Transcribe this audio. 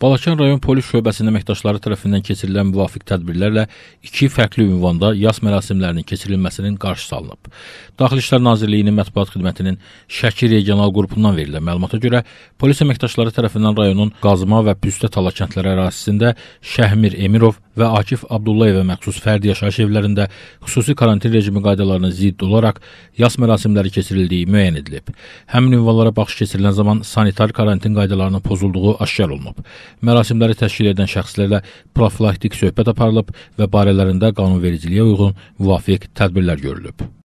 Balakən rayon polis şöbəsinin əməkdaşları tərəfindən keçirilən müvafiq tədbirlərlə iki fərqli ünvanda yas mərasimlərinin keçirilməsinin qarşısı alınıb. Daxili İşlər Nazirliyinin mətbuat xidmətinin Şəki regional qrupundan verilən məlumata görə polis əməkdaşları tərəfindən rayonun Qazma və Püstə Tala kəndləri ərazisində Şəhmir Emirov və Akif Abdullayevə məxsus fərdi yaşayış evlərində xüsusi karantin rejimi qaydalarına zidd olaraq yas mərasimləri keçirildiyi müəyyən edilib. Həmin ünvanlara baxış keçirilən zaman sanitar karantin qaydalarının pozulduğu aşkar olunub. Mərasimləri təşkil edən şəxslərlə profilaktik söhbət aparılıb və barələrində qanunvericiliyə uyğun müvafiq tədbirlər görülüb.